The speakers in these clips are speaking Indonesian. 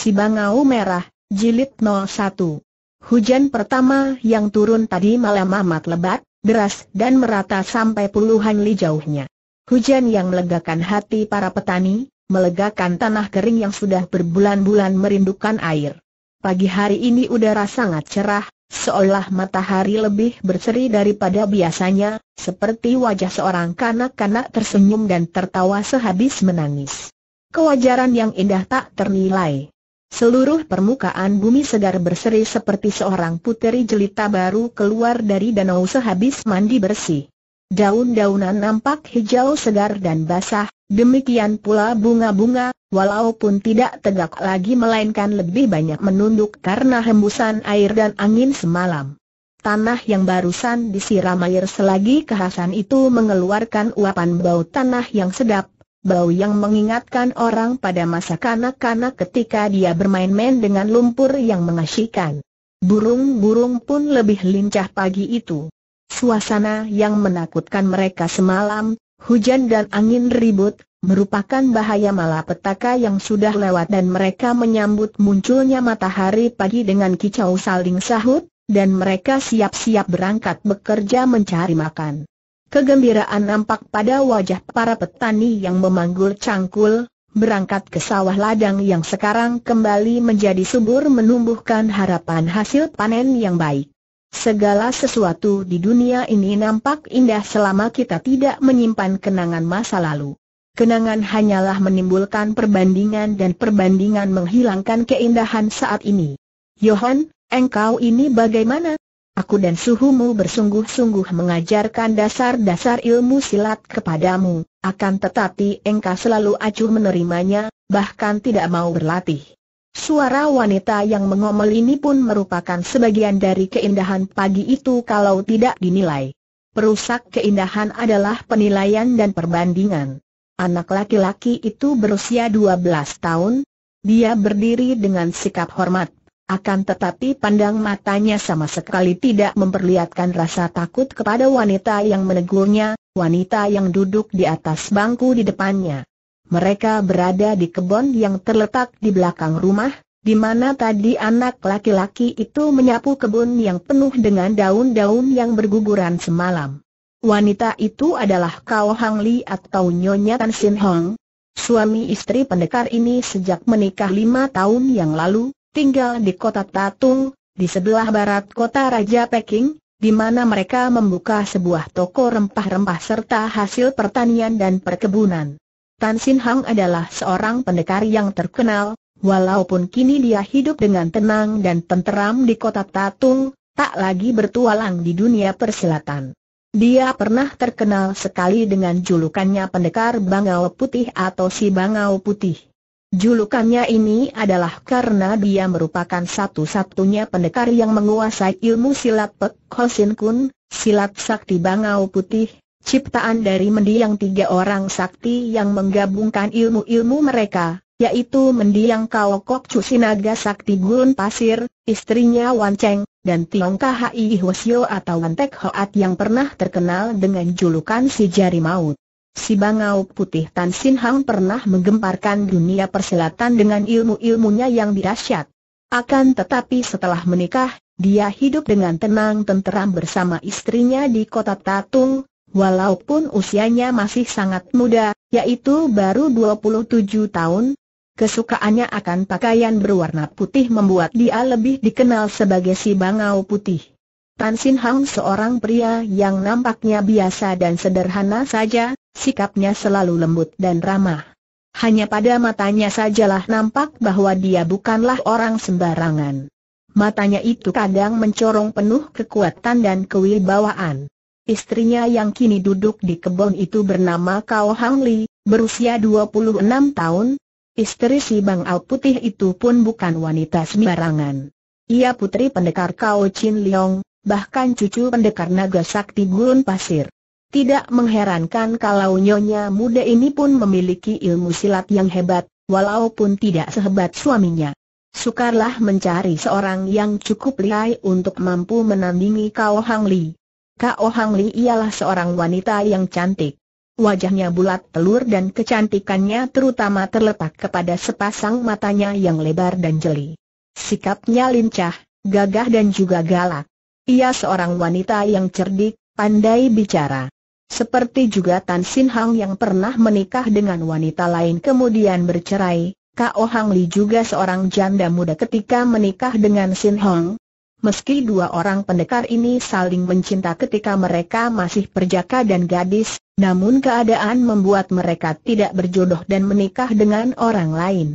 Si Bangau Merah, Jilid 01 Hujan pertama yang turun tadi malam amat lebat, deras dan merata sampai puluhan li jauhnya. Hujan yang melegakan hati para petani, melegakan tanah kering yang sudah berbulan-bulan merindukan air. Pagi hari ini udara sangat cerah, seolah matahari lebih berseri daripada biasanya, seperti wajah seorang kanak-kanak tersenyum dan tertawa sehabis menangis. Kewajaran yang indah tak ternilai. Seluruh permukaan bumi segar berseri seperti seorang puteri jelita baru keluar dari danau sehabis mandi bersih. Daun-daunan nampak hijau segar dan basah, demikian pula bunga-bunga, walaupun tidak tegak lagi melainkan lebih banyak menunduk karena hembusan air dan angin semalam. Tanah yang barusan disiram air selagi kehasan itu mengeluarkan uapan bau tanah yang sedap, bau yang mengingatkan orang pada masa kanak-kanak ketika dia bermain-main dengan lumpur yang mengasyikan. Burung-burung pun lebih lincah pagi itu. Suasana yang menakutkan mereka semalam, hujan dan angin ribut, merupakan bahaya malapetaka yang sudah lewat dan mereka menyambut munculnya matahari pagi dengan kicau saling sahut, dan mereka siap-siap berangkat bekerja mencari makan. Kegembiraan nampak pada wajah para petani yang memanggul cangkul, berangkat ke sawah ladang yang sekarang kembali menjadi subur menumbuhkan harapan hasil panen yang baik. Segala sesuatu di dunia ini nampak indah selama kita tidak menyimpan kenangan masa lalu. Kenangan hanyalah menimbulkan perbandingan dan perbandingan menghilangkan keindahan saat ini. Johan, engkau ini bagaimana? Aku dan suhumu bersungguh-sungguh mengajarkan dasar-dasar ilmu silat kepadamu, akan tetapi engkau selalu acuh menerimanya, bahkan tidak mau berlatih. Suara wanita yang mengomel ini pun merupakan sebagian dari keindahan pagi itu kalau tidak dinilai. Perusak keindahan adalah penilaian dan perbandingan. Anak laki-laki itu berusia 12 tahun. Dia berdiri dengan sikap hormat. Akan tetapi pandang matanya sama sekali tidak memperlihatkan rasa takut kepada wanita yang menegurnya, wanita yang duduk di atas bangku di depannya. Mereka berada di kebun yang terletak di belakang rumah, di mana tadi anak laki-laki itu menyapu kebun yang penuh dengan daun-daun yang berguguran semalam. Wanita itu adalah Kao Hang Li atau Nyonya Tan Sin Hong. Suami istri pendekar ini sejak menikah lima tahun yang lalu, tinggal di kota Tatung, di sebelah barat kota Raja Peking, di mana mereka membuka sebuah toko rempah-rempah serta hasil pertanian dan perkebunan. Tan Sin Hang adalah seorang pendekar yang terkenal, walaupun kini dia hidup dengan tenang dan tenteram di kota Tatung, tak lagi bertualang di dunia persilatan. Dia pernah terkenal sekali dengan julukannya pendekar Bangau Putih atau si Bangau Putih. Julukannya ini adalah karena dia merupakan satu-satunya pendekar yang menguasai ilmu silat Pek Hosin Kun, silat sakti bangau putih, ciptaan dari mendiang tiga orang sakti yang menggabungkan ilmu-ilmu mereka, yaitu mendiang Kaokok Cusinaga Sakti Gurun Pasir, istrinya Wan Cheng, dan Tiong Kahai Hwasyo atau Wan Tek Hoat yang pernah terkenal dengan julukan si jari maut. Si Bangau Putih Tan Sin Hang pernah menggemparkan dunia perselatan dengan ilmu-ilmunya yang dirasyat. Akan tetapi setelah menikah, dia hidup dengan tenang tenteram bersama istrinya di kota Tatung, walaupun usianya masih sangat muda, yaitu baru 27 tahun. Kesukaannya akan pakaian berwarna putih membuat dia lebih dikenal sebagai si Bangau Putih. Tan Sin Hang seorang pria yang nampaknya biasa dan sederhana saja, Sikapnya selalu lembut dan ramah. Hanya pada matanya sajalah nampak bahwa dia bukanlah orang sembarangan. Matanya itu kadang mencorong penuh kekuatan dan kewibawaan. Istrinya yang kini duduk di kebun itu bernama Kao Hang Li, berusia 26 tahun. Istri si Bang Au Putih itu pun bukan wanita sembarangan. Ia putri pendekar Kao Chin Leong, bahkan cucu pendekar naga sakti gurun pasir. Tidak mengherankan kalau nyonya muda ini pun memiliki ilmu silat yang hebat, walaupun tidak sehebat suaminya. Sukarlah mencari seorang yang cukup lihai untuk mampu menandingi Kao Hang Li. Kao Hang Li ialah seorang wanita yang cantik. Wajahnya bulat telur dan kecantikannya terutama terletak kepada sepasang matanya yang lebar dan jeli. Sikapnya lincah, gagah dan juga galak. Ia seorang wanita yang cerdik, pandai bicara. Seperti juga Tan Sin Hang yang pernah menikah dengan wanita lain kemudian bercerai, Kao Hang Li juga seorang janda muda ketika menikah dengan Sin Hong. Meski dua orang pendekar ini saling mencinta ketika mereka masih perjaka dan gadis, namun keadaan membuat mereka tidak berjodoh dan menikah dengan orang lain.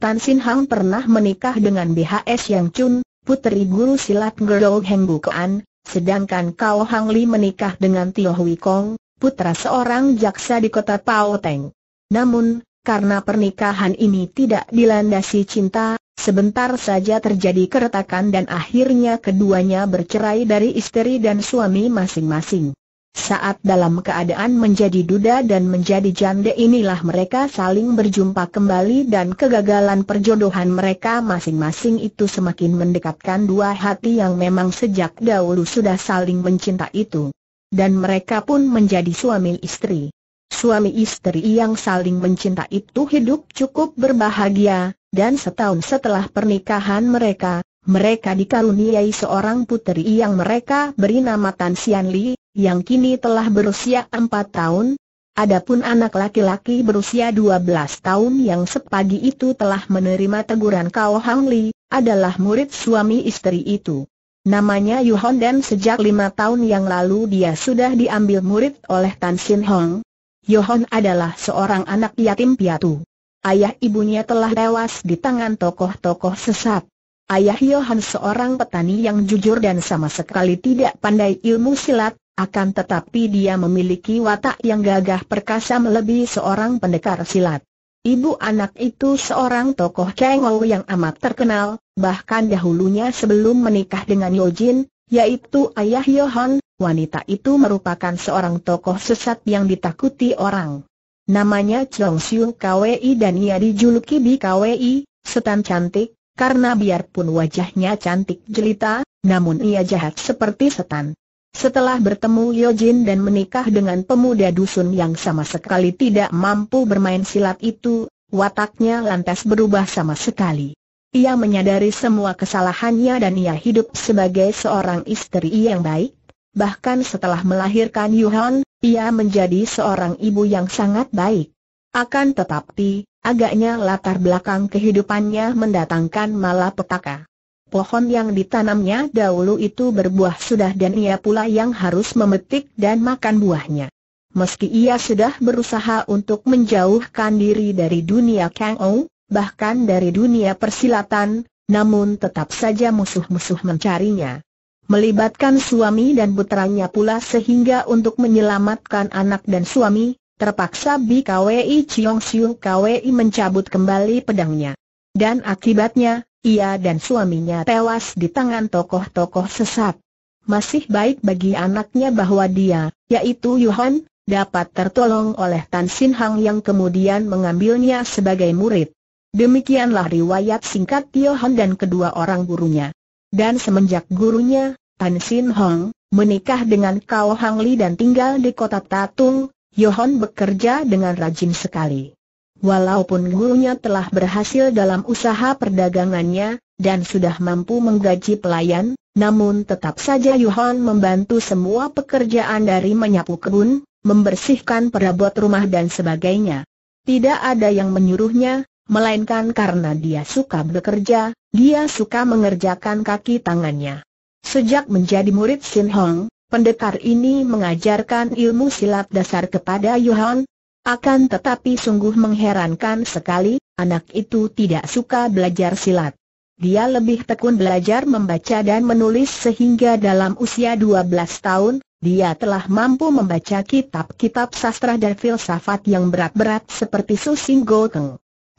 Tan Sin Hang pernah menikah dengan BHS Yang Chun, putri guru silat Gerol Heng Bukoan, Sedangkan Kau Hang Li menikah dengan Tio Hui Kong, putra seorang jaksa di kota Pao Teng. Namun, karena pernikahan ini tidak dilandasi cinta, sebentar saja terjadi keretakan dan akhirnya keduanya bercerai dari istri dan suami masing-masing. Saat dalam keadaan menjadi duda dan menjadi janda inilah mereka saling berjumpa kembali dan kegagalan perjodohan mereka masing-masing itu semakin mendekatkan dua hati yang memang sejak dahulu sudah saling mencinta itu. Dan mereka pun menjadi suami istri. Suami istri yang saling mencinta itu hidup cukup berbahagia, dan setahun setelah pernikahan mereka, mereka dikaruniai seorang puteri yang mereka beri nama Tan Xian Li, yang kini telah berusia empat tahun. Adapun anak laki-laki berusia dua belas tahun yang sepagi itu telah menerima teguran kau Hang Li, adalah murid suami istri itu. Namanya Yu Hon dan sejak lima tahun yang lalu dia sudah diambil murid oleh Tan Sin Hong. Hon adalah seorang anak yatim piatu. Ayah ibunya telah tewas di tangan tokoh-tokoh sesat. Ayah Yohan seorang petani yang jujur dan sama sekali tidak pandai ilmu silat, akan tetapi dia memiliki watak yang gagah perkasa melebihi seorang pendekar silat. Ibu anak itu seorang tokoh Kengou yang amat terkenal, bahkan dahulunya sebelum menikah dengan Yojin, yaitu ayah Yohan, wanita itu merupakan seorang tokoh sesat yang ditakuti orang. Namanya Chong Siu Kwi dan ia dijuluki Bi Kwi, setan cantik, karena biarpun wajahnya cantik jelita, namun ia jahat seperti setan. Setelah bertemu Yojin dan menikah dengan pemuda dusun yang sama sekali tidak mampu bermain silat itu, wataknya lantas berubah sama sekali. Ia menyadari semua kesalahannya dan ia hidup sebagai seorang istri yang baik. Bahkan setelah melahirkan Yuhan, ia menjadi seorang ibu yang sangat baik. Akan tetapi, agaknya latar belakang kehidupannya mendatangkan malapetaka. Pohon yang ditanamnya dahulu itu berbuah sudah dan ia pula yang harus memetik dan makan buahnya. Meski ia sudah berusaha untuk menjauhkan diri dari dunia Kang Ou, bahkan dari dunia persilatan, namun tetap saja musuh-musuh mencarinya. Melibatkan suami dan putranya pula sehingga untuk menyelamatkan anak dan suami, Terpaksa Bi BKWI Chiong Siu KWI mencabut kembali pedangnya. Dan akibatnya, ia dan suaminya tewas di tangan tokoh-tokoh sesat. Masih baik bagi anaknya bahwa dia, yaitu Yuhan, dapat tertolong oleh Tan Sin Hang yang kemudian mengambilnya sebagai murid. Demikianlah riwayat singkat Yohan dan kedua orang gurunya. Dan semenjak gurunya, Tan Sin Hong, menikah dengan Kao Hang Li dan tinggal di kota Tatung, Yohon bekerja dengan rajin sekali. Walaupun gurunya telah berhasil dalam usaha perdagangannya, dan sudah mampu menggaji pelayan, namun tetap saja Yohon membantu semua pekerjaan dari menyapu kebun, membersihkan perabot rumah dan sebagainya. Tidak ada yang menyuruhnya, melainkan karena dia suka bekerja, dia suka mengerjakan kaki tangannya. Sejak menjadi murid Sin Hong, Pendekar ini mengajarkan ilmu silat dasar kepada Yohan, akan tetapi sungguh mengherankan sekali, anak itu tidak suka belajar silat. Dia lebih tekun belajar membaca dan menulis sehingga dalam usia 12 tahun, dia telah mampu membaca kitab-kitab sastra dan filsafat yang berat-berat seperti Susing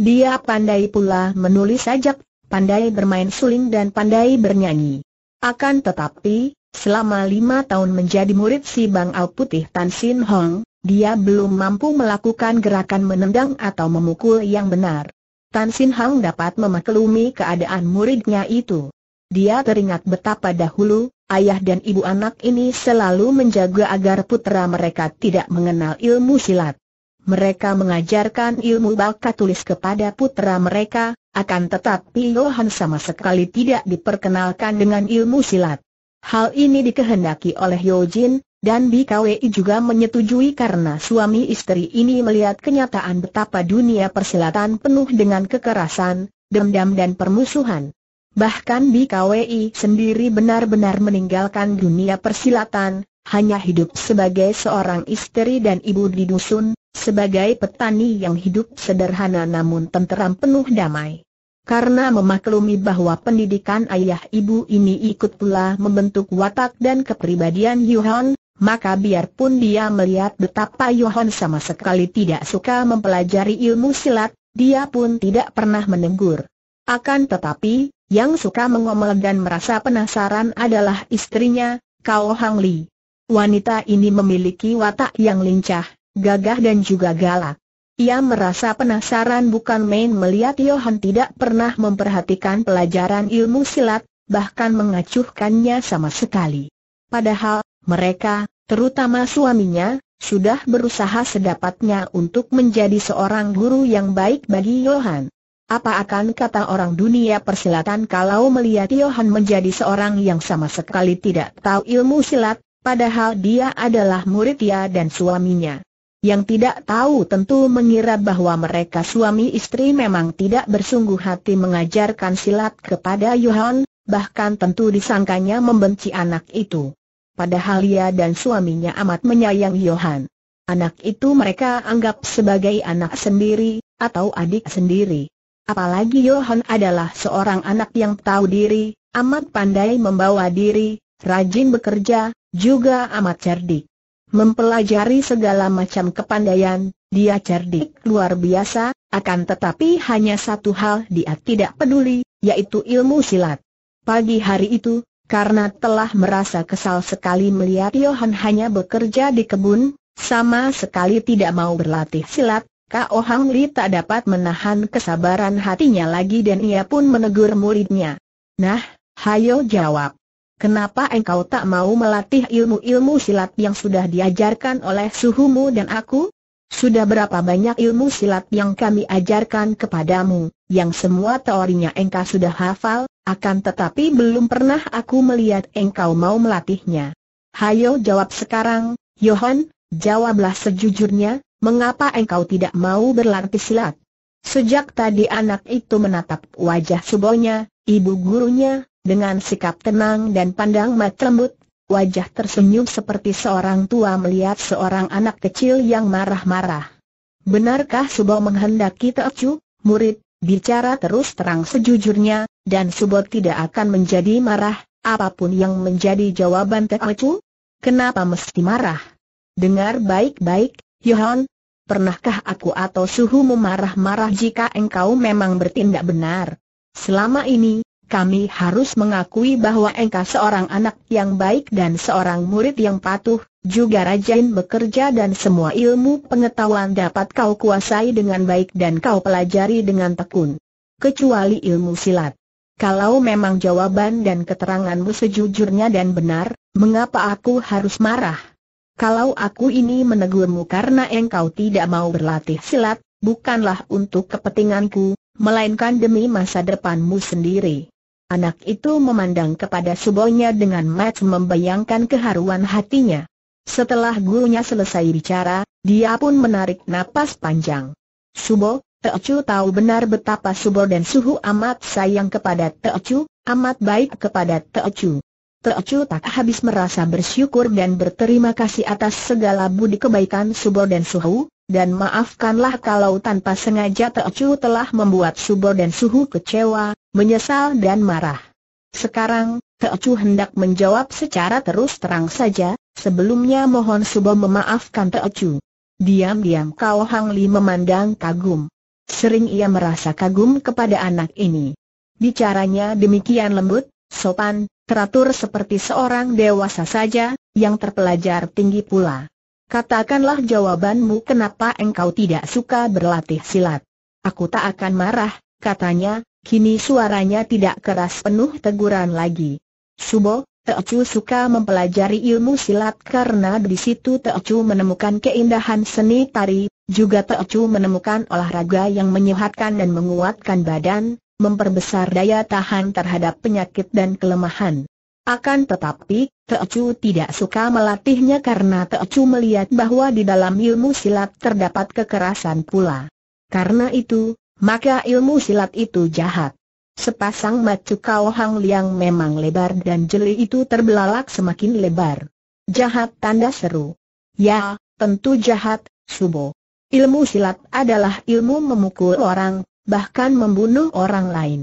Dia pandai pula menulis sajak, pandai bermain suling dan pandai bernyanyi. Akan tetapi, Selama lima tahun menjadi murid si Bang Al Putih Tan Sin Hong, dia belum mampu melakukan gerakan menendang atau memukul yang benar. Tan Sin Hong dapat memaklumi keadaan muridnya itu. Dia teringat betapa dahulu, ayah dan ibu anak ini selalu menjaga agar putra mereka tidak mengenal ilmu silat. Mereka mengajarkan ilmu bakat tulis kepada putra mereka, akan tetapi Johan sama sekali tidak diperkenalkan dengan ilmu silat. Hal ini dikehendaki oleh Yojin, dan BKWI juga menyetujui karena suami istri ini melihat kenyataan betapa dunia persilatan penuh dengan kekerasan, dendam dan permusuhan. Bahkan BKWI sendiri benar-benar meninggalkan dunia persilatan, hanya hidup sebagai seorang istri dan ibu di dusun, sebagai petani yang hidup sederhana namun tenteram penuh damai karena memaklumi bahwa pendidikan ayah ibu ini ikut pula membentuk watak dan kepribadian Yohan, maka biarpun dia melihat betapa Yohan sama sekali tidak suka mempelajari ilmu silat, dia pun tidak pernah menegur. Akan tetapi, yang suka mengomel dan merasa penasaran adalah istrinya, Kao Hang Li. Wanita ini memiliki watak yang lincah, gagah dan juga galak. Ia merasa penasaran bukan main melihat Johan tidak pernah memperhatikan pelajaran ilmu silat, bahkan mengacuhkannya sama sekali. Padahal, mereka, terutama suaminya, sudah berusaha sedapatnya untuk menjadi seorang guru yang baik bagi Johan. Apa akan kata orang dunia persilatan kalau melihat Johan menjadi seorang yang sama sekali tidak tahu ilmu silat, padahal dia adalah murid ya dan suaminya. Yang tidak tahu tentu mengira bahwa mereka suami istri memang tidak bersungguh hati mengajarkan silat kepada Yohan, bahkan tentu disangkanya membenci anak itu. Padahal ia dan suaminya amat menyayang Yohan. Anak itu mereka anggap sebagai anak sendiri, atau adik sendiri. Apalagi Yohan adalah seorang anak yang tahu diri, amat pandai membawa diri, rajin bekerja, juga amat cerdik mempelajari segala macam kepandaian, dia cerdik luar biasa, akan tetapi hanya satu hal dia tidak peduli, yaitu ilmu silat. Pagi hari itu, karena telah merasa kesal sekali melihat Johan hanya bekerja di kebun, sama sekali tidak mau berlatih silat, Kao Hang Li tak dapat menahan kesabaran hatinya lagi dan ia pun menegur muridnya. Nah, hayo jawab. Kenapa engkau tak mau melatih ilmu-ilmu silat yang sudah diajarkan oleh suhumu dan aku? Sudah berapa banyak ilmu silat yang kami ajarkan kepadamu, yang semua teorinya engkau sudah hafal, akan tetapi belum pernah aku melihat engkau mau melatihnya. Hayo jawab sekarang, Yohan, jawablah sejujurnya, mengapa engkau tidak mau berlatih silat? Sejak tadi anak itu menatap wajah subonya, ibu gurunya, dengan sikap tenang dan pandang mata lembut, wajah tersenyum seperti seorang tua melihat seorang anak kecil yang marah-marah. Benarkah Subo menghendaki Teocu, murid, bicara terus terang sejujurnya, dan Subo tidak akan menjadi marah, apapun yang menjadi jawaban Teocu? Kenapa mesti marah? Dengar baik-baik, Yohan, Pernahkah aku atau Suhu memarah marah jika engkau memang bertindak benar? Selama ini, kami harus mengakui bahwa engkau seorang anak yang baik dan seorang murid yang patuh, juga rajin bekerja dan semua ilmu pengetahuan dapat kau kuasai dengan baik dan kau pelajari dengan tekun. Kecuali ilmu silat. Kalau memang jawaban dan keteranganmu sejujurnya dan benar, mengapa aku harus marah? Kalau aku ini menegurmu karena engkau tidak mau berlatih silat, bukanlah untuk kepentinganku, melainkan demi masa depanmu sendiri. Anak itu memandang kepada subonya dengan mat membayangkan keharuan hatinya. Setelah gurunya selesai bicara, dia pun menarik napas panjang. Subo, Teocu tahu benar betapa Subo dan Suhu amat sayang kepada Teocu, amat baik kepada Teocu. Teocu tak habis merasa bersyukur dan berterima kasih atas segala budi kebaikan Subo dan Suhu, dan maafkanlah kalau tanpa sengaja Teocu telah membuat Subo dan Suhu kecewa, menyesal dan marah. Sekarang, Teocu hendak menjawab secara terus terang saja, sebelumnya mohon Subo memaafkan Teocu. Diam-diam Kau Hang Li memandang kagum. Sering ia merasa kagum kepada anak ini. Bicaranya demikian lembut, sopan, teratur seperti seorang dewasa saja, yang terpelajar tinggi pula. Katakanlah jawabanmu kenapa engkau tidak suka berlatih silat. Aku tak akan marah, katanya, Kini suaranya tidak keras penuh teguran lagi. Subo, Teocu suka mempelajari ilmu silat karena di situ Teocu menemukan keindahan seni tari, juga Teocu menemukan olahraga yang menyehatkan dan menguatkan badan, memperbesar daya tahan terhadap penyakit dan kelemahan. Akan tetapi, Teocu tidak suka melatihnya karena Teocu melihat bahwa di dalam ilmu silat terdapat kekerasan pula. Karena itu, maka ilmu silat itu jahat. Sepasang macu kau Hang Liang memang lebar dan jeli itu terbelalak semakin lebar. Jahat tanda seru. Ya, tentu jahat, Subo. Ilmu silat adalah ilmu memukul orang, bahkan membunuh orang lain.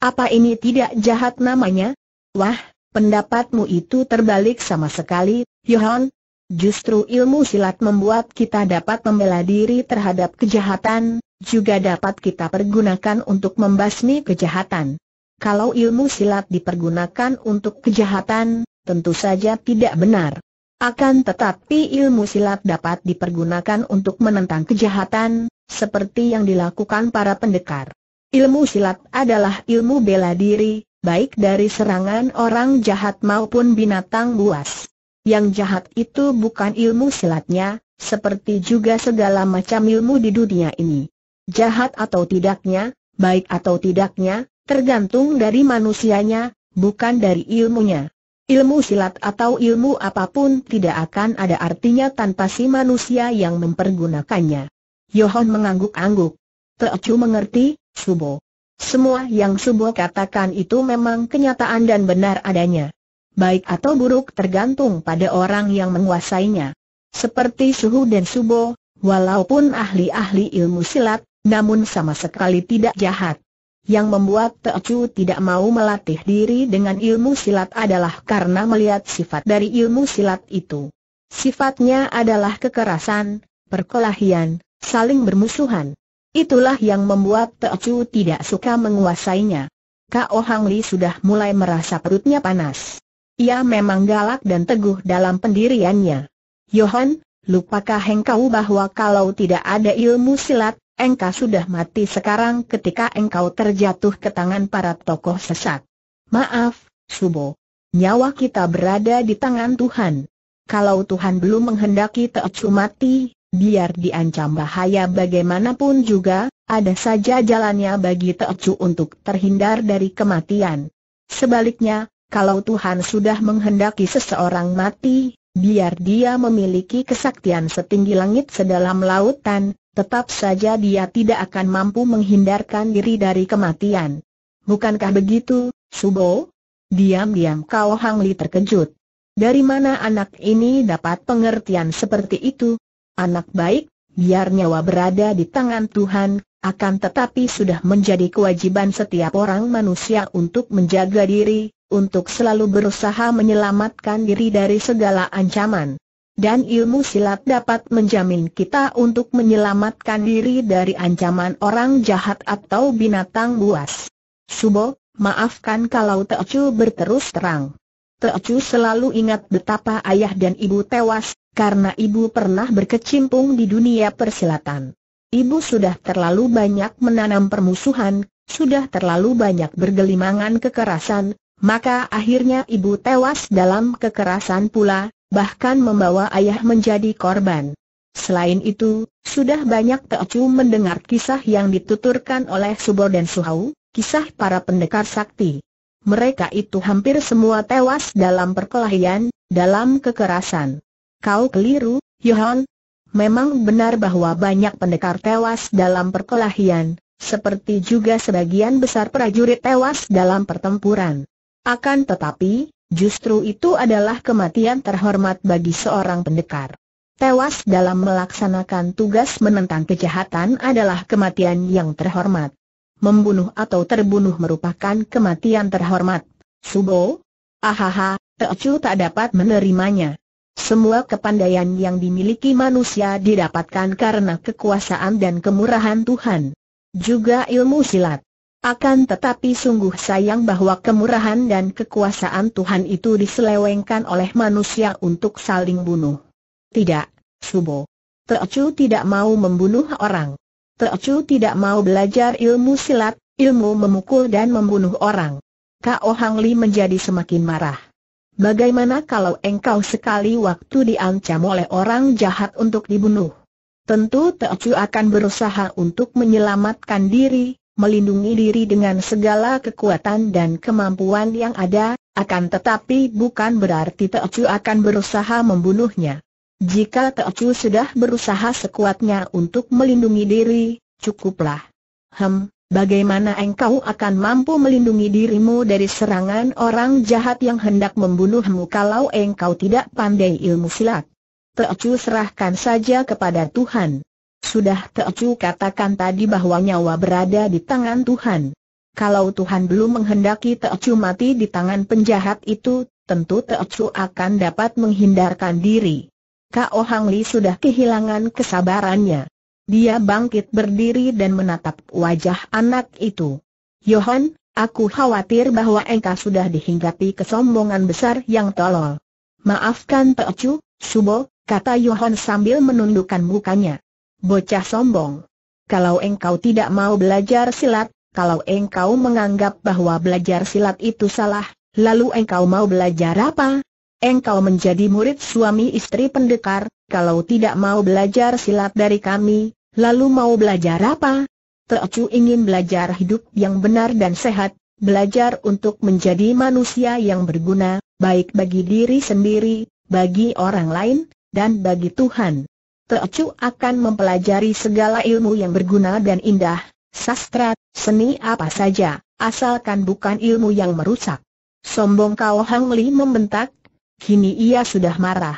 Apa ini tidak jahat namanya? Wah, pendapatmu itu terbalik sama sekali, Yohan, Justru ilmu silat membuat kita dapat membela diri terhadap kejahatan, juga dapat kita pergunakan untuk membasmi kejahatan. Kalau ilmu silat dipergunakan untuk kejahatan, tentu saja tidak benar. Akan tetapi ilmu silat dapat dipergunakan untuk menentang kejahatan, seperti yang dilakukan para pendekar. Ilmu silat adalah ilmu bela diri, baik dari serangan orang jahat maupun binatang buas. Yang jahat itu bukan ilmu silatnya, seperti juga segala macam ilmu di dunia ini. Jahat atau tidaknya, baik atau tidaknya, tergantung dari manusianya, bukan dari ilmunya. Ilmu silat atau ilmu apapun tidak akan ada artinya tanpa si manusia yang mempergunakannya. Yohon mengangguk-angguk. Teocu mengerti, Subo. Semua yang Subo katakan itu memang kenyataan dan benar adanya baik atau buruk tergantung pada orang yang menguasainya. Seperti Suhu dan Subo, walaupun ahli-ahli ilmu silat, namun sama sekali tidak jahat. Yang membuat Teocu tidak mau melatih diri dengan ilmu silat adalah karena melihat sifat dari ilmu silat itu. Sifatnya adalah kekerasan, perkelahian, saling bermusuhan. Itulah yang membuat Teocu tidak suka menguasainya. Kak Ohangli sudah mulai merasa perutnya panas. Ia memang galak dan teguh dalam pendiriannya. Johan, lupakah engkau bahwa kalau tidak ada ilmu silat, engkau sudah mati sekarang ketika engkau terjatuh ke tangan para tokoh sesat. Maaf, Subo. Nyawa kita berada di tangan Tuhan. Kalau Tuhan belum menghendaki Teocu mati, biar diancam bahaya bagaimanapun juga, ada saja jalannya bagi Teocu untuk terhindar dari kematian. Sebaliknya, kalau Tuhan sudah menghendaki seseorang mati, biar dia memiliki kesaktian setinggi langit sedalam lautan, tetap saja dia tidak akan mampu menghindarkan diri dari kematian. Bukankah begitu, Subo? Diam-diam Kau Hangli terkejut. Dari mana anak ini dapat pengertian seperti itu? Anak baik, biar nyawa berada di tangan Tuhan, akan tetapi sudah menjadi kewajiban setiap orang manusia untuk menjaga diri, untuk selalu berusaha menyelamatkan diri dari segala ancaman. Dan ilmu silat dapat menjamin kita untuk menyelamatkan diri dari ancaman orang jahat atau binatang buas. Subo, maafkan kalau Teocu berterus terang. Teocu selalu ingat betapa ayah dan ibu tewas, karena ibu pernah berkecimpung di dunia persilatan. Ibu sudah terlalu banyak menanam permusuhan, sudah terlalu banyak bergelimangan kekerasan, maka akhirnya ibu tewas dalam kekerasan pula, bahkan membawa ayah menjadi korban. Selain itu, sudah banyak Teocu mendengar kisah yang dituturkan oleh Subo dan Suhau, kisah para pendekar sakti. Mereka itu hampir semua tewas dalam perkelahian, dalam kekerasan. Kau keliru, Yohan. Memang benar bahwa banyak pendekar tewas dalam perkelahian, seperti juga sebagian besar prajurit tewas dalam pertempuran. Akan tetapi, justru itu adalah kematian terhormat bagi seorang pendekar. Tewas dalam melaksanakan tugas menentang kejahatan adalah kematian yang terhormat. Membunuh atau terbunuh merupakan kematian terhormat. Subo? Ahaha, Teocu tak dapat menerimanya. Semua kepandaian yang dimiliki manusia didapatkan karena kekuasaan dan kemurahan Tuhan. Juga ilmu silat. Akan tetapi sungguh sayang bahwa kemurahan dan kekuasaan Tuhan itu diselewengkan oleh manusia untuk saling bunuh. Tidak, Subo. Teocu tidak mau membunuh orang. Teocu tidak mau belajar ilmu silat, ilmu memukul dan membunuh orang. Kao Hang Li menjadi semakin marah. Bagaimana kalau engkau sekali waktu diancam oleh orang jahat untuk dibunuh? Tentu Teocu akan berusaha untuk menyelamatkan diri, melindungi diri dengan segala kekuatan dan kemampuan yang ada, akan tetapi bukan berarti Teocu akan berusaha membunuhnya. Jika Teocu sudah berusaha sekuatnya untuk melindungi diri, cukuplah. Hem, bagaimana engkau akan mampu melindungi dirimu dari serangan orang jahat yang hendak membunuhmu kalau engkau tidak pandai ilmu silat? Teocu serahkan saja kepada Tuhan. Sudah Teocu katakan tadi bahwa nyawa berada di tangan Tuhan. Kalau Tuhan belum menghendaki Teocu mati di tangan penjahat itu, tentu Teocu akan dapat menghindarkan diri. Kao Hang Li sudah kehilangan kesabarannya. Dia bangkit berdiri dan menatap wajah anak itu. Yohan, aku khawatir bahwa engkau sudah dihinggapi kesombongan besar yang tolol. Maafkan Teocu, Subo, kata Yohan sambil menundukkan mukanya. Bocah sombong. Kalau engkau tidak mau belajar silat, kalau engkau menganggap bahwa belajar silat itu salah, lalu engkau mau belajar apa? Engkau menjadi murid suami istri pendekar, kalau tidak mau belajar silat dari kami, lalu mau belajar apa? Teocu ingin belajar hidup yang benar dan sehat, belajar untuk menjadi manusia yang berguna, baik bagi diri sendiri, bagi orang lain, dan bagi Tuhan. Teocu akan mempelajari segala ilmu yang berguna dan indah, sastra, seni apa saja, asalkan bukan ilmu yang merusak. Sombong kau Hang Li membentak, kini ia sudah marah.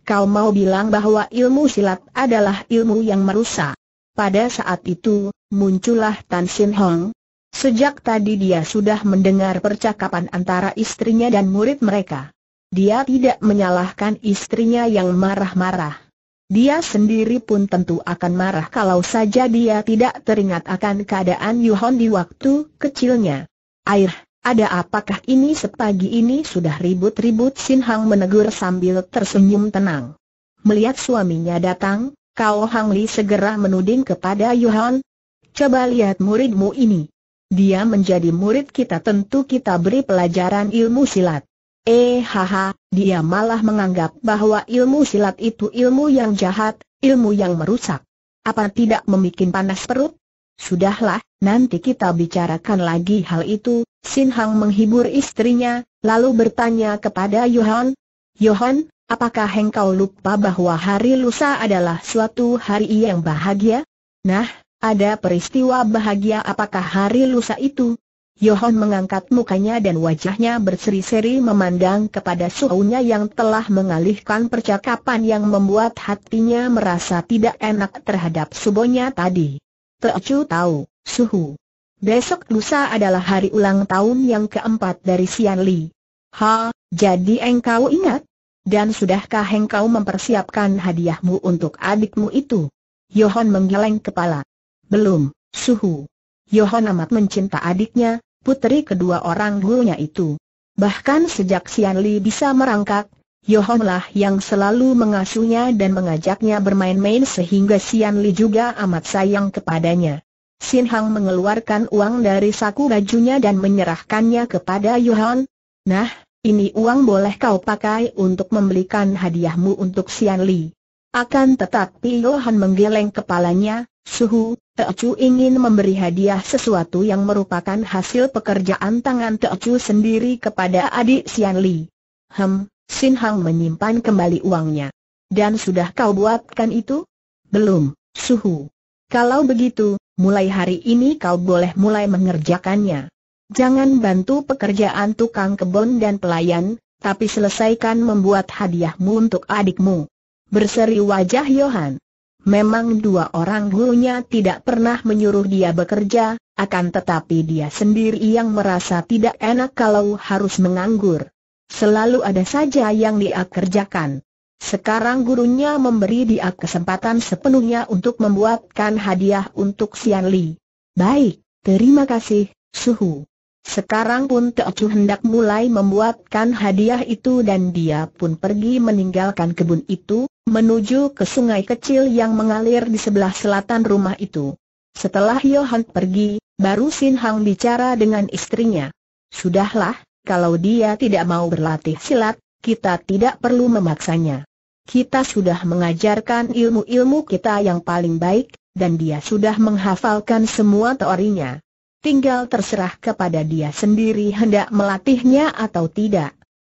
Kau mau bilang bahwa ilmu silat adalah ilmu yang merusak. Pada saat itu, muncullah Tan Sin Hong. Sejak tadi dia sudah mendengar percakapan antara istrinya dan murid mereka. Dia tidak menyalahkan istrinya yang marah-marah. Dia sendiri pun tentu akan marah kalau saja dia tidak teringat akan keadaan Yuhon di waktu kecilnya. Air, ada apakah ini sepagi ini sudah ribut-ribut Sin Hang menegur sambil tersenyum tenang. Melihat suaminya datang, Kao Hang Li segera menuding kepada Yuhon. Coba lihat muridmu ini. Dia menjadi murid kita tentu kita beri pelajaran ilmu silat. Eh haha, dia malah menganggap bahwa ilmu silat itu ilmu yang jahat, ilmu yang merusak. Apa tidak membuat panas perut? Sudahlah, nanti kita bicarakan lagi hal itu, Sin Hang menghibur istrinya, lalu bertanya kepada Yohan, Yohan, apakah engkau lupa bahwa hari lusa adalah suatu hari yang bahagia? Nah, ada peristiwa bahagia apakah hari lusa itu? Yohon mengangkat mukanya dan wajahnya berseri-seri memandang kepada suhunya yang telah mengalihkan percakapan yang membuat hatinya merasa tidak enak terhadap subonya tadi. Teocu tahu, suhu. Besok lusa adalah hari ulang tahun yang keempat dari Sian Li. Ha, jadi engkau ingat? Dan sudahkah engkau mempersiapkan hadiahmu untuk adikmu itu? Yohon menggeleng kepala. Belum, suhu. Yohon amat mencinta adiknya, Putri kedua orang gurunya itu. Bahkan sejak Sian Li bisa merangkak, Yohong lah yang selalu mengasuhnya dan mengajaknya bermain-main sehingga Sian Li juga amat sayang kepadanya. Sin Hang mengeluarkan uang dari saku bajunya dan menyerahkannya kepada Yohong. Nah, ini uang boleh kau pakai untuk membelikan hadiahmu untuk Sian Li. Akan tetapi Lohan menggeleng kepalanya, Suhu, Teocu ingin memberi hadiah sesuatu yang merupakan hasil pekerjaan tangan Teocu sendiri kepada adik Sian Li. Hem, Sin Hang menyimpan kembali uangnya. Dan sudah kau buatkan itu? Belum, Suhu. Kalau begitu, mulai hari ini kau boleh mulai mengerjakannya. Jangan bantu pekerjaan tukang kebun dan pelayan, tapi selesaikan membuat hadiahmu untuk adikmu berseri wajah Yohan. Memang dua orang gurunya tidak pernah menyuruh dia bekerja, akan tetapi dia sendiri yang merasa tidak enak kalau harus menganggur. Selalu ada saja yang dia kerjakan. Sekarang gurunya memberi dia kesempatan sepenuhnya untuk membuatkan hadiah untuk Xian Li. Baik, terima kasih, Suhu. Sekarang pun Teocu hendak mulai membuatkan hadiah itu dan dia pun pergi meninggalkan kebun itu, menuju ke sungai kecil yang mengalir di sebelah selatan rumah itu. Setelah Yohan pergi, baru Sin Hang bicara dengan istrinya. Sudahlah, kalau dia tidak mau berlatih silat, kita tidak perlu memaksanya. Kita sudah mengajarkan ilmu-ilmu kita yang paling baik, dan dia sudah menghafalkan semua teorinya tinggal terserah kepada dia sendiri hendak melatihnya atau tidak.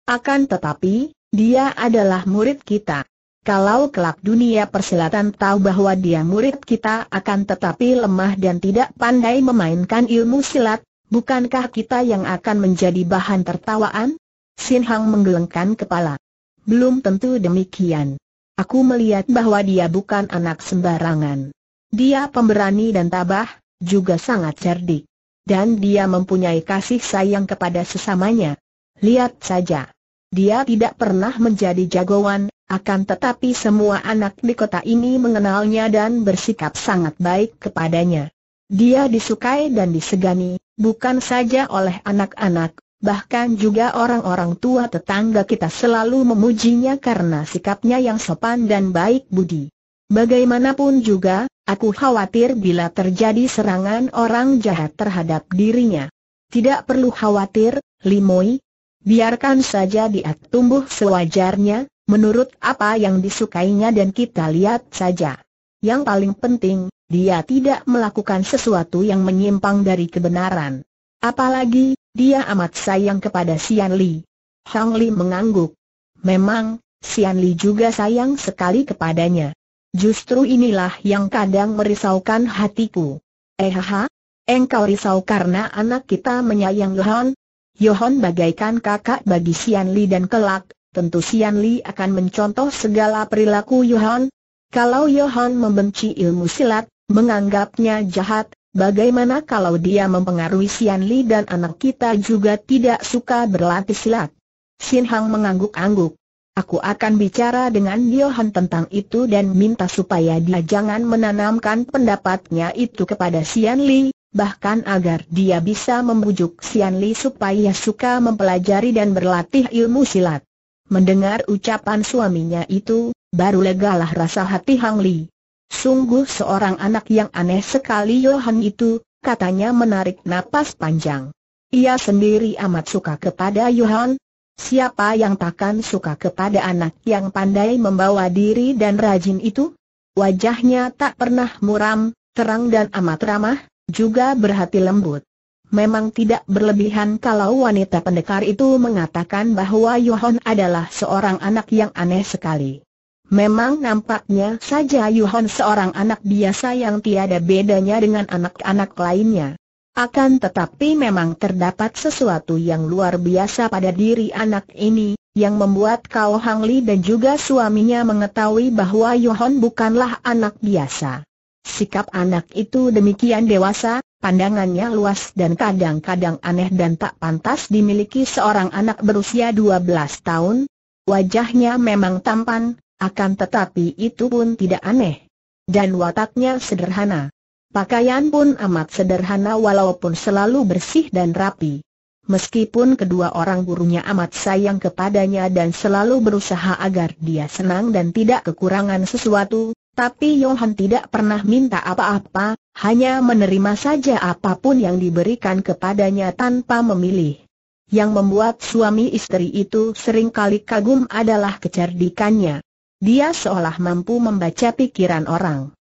Akan tetapi, dia adalah murid kita. Kalau kelak dunia persilatan tahu bahwa dia murid kita akan tetapi lemah dan tidak pandai memainkan ilmu silat, bukankah kita yang akan menjadi bahan tertawaan? Sin Hang menggelengkan kepala. Belum tentu demikian. Aku melihat bahwa dia bukan anak sembarangan. Dia pemberani dan tabah, juga sangat cerdik dan dia mempunyai kasih sayang kepada sesamanya. Lihat saja. Dia tidak pernah menjadi jagoan, akan tetapi semua anak di kota ini mengenalnya dan bersikap sangat baik kepadanya. Dia disukai dan disegani, bukan saja oleh anak-anak, bahkan juga orang-orang tua tetangga kita selalu memujinya karena sikapnya yang sopan dan baik budi. Bagaimanapun juga, Aku khawatir bila terjadi serangan orang jahat terhadap dirinya. Tidak perlu khawatir, Limoi. Biarkan saja dia tumbuh sewajarnya, menurut apa yang disukainya dan kita lihat saja. Yang paling penting, dia tidak melakukan sesuatu yang menyimpang dari kebenaran. Apalagi, dia amat sayang kepada Sian Li. Hang Li mengangguk. Memang, Sian Li juga sayang sekali kepadanya. Justru inilah yang kadang merisaukan hatiku. Eh Ehaha, engkau risau karena anak kita menyayang Yohon? Yohon bagaikan kakak bagi Sian Li dan kelak, tentu Sian Li akan mencontoh segala perilaku Yohon. Kalau Yohon membenci ilmu silat, menganggapnya jahat, bagaimana kalau dia mempengaruhi Sian Li dan anak kita juga tidak suka berlatih silat? Sin Hang mengangguk-angguk. Aku akan bicara dengan Johan tentang itu dan minta supaya dia jangan menanamkan pendapatnya itu kepada Sian Li, bahkan agar dia bisa membujuk Sian Li supaya suka mempelajari dan berlatih ilmu silat. Mendengar ucapan suaminya itu, baru legalah rasa hati Hang Li. Sungguh seorang anak yang aneh sekali Johan itu, katanya menarik napas panjang. Ia sendiri amat suka kepada Johan, Siapa yang takkan suka kepada anak yang pandai membawa diri dan rajin itu? Wajahnya tak pernah muram, terang dan amat ramah, juga berhati lembut. Memang tidak berlebihan kalau wanita pendekar itu mengatakan bahwa Yohon adalah seorang anak yang aneh sekali. Memang nampaknya saja Yohon seorang anak biasa yang tiada bedanya dengan anak-anak lainnya. Akan tetapi memang terdapat sesuatu yang luar biasa pada diri anak ini, yang membuat kau Hang Li dan juga suaminya mengetahui bahwa Yohon bukanlah anak biasa. Sikap anak itu demikian dewasa, pandangannya luas dan kadang-kadang aneh dan tak pantas dimiliki seorang anak berusia 12 tahun. Wajahnya memang tampan, akan tetapi itu pun tidak aneh. Dan wataknya sederhana. Pakaian pun amat sederhana walaupun selalu bersih dan rapi. Meskipun kedua orang gurunya amat sayang kepadanya dan selalu berusaha agar dia senang dan tidak kekurangan sesuatu, tapi Johan tidak pernah minta apa-apa, hanya menerima saja apapun yang diberikan kepadanya tanpa memilih. Yang membuat suami istri itu sering kali kagum adalah kecerdikannya. Dia seolah mampu membaca pikiran orang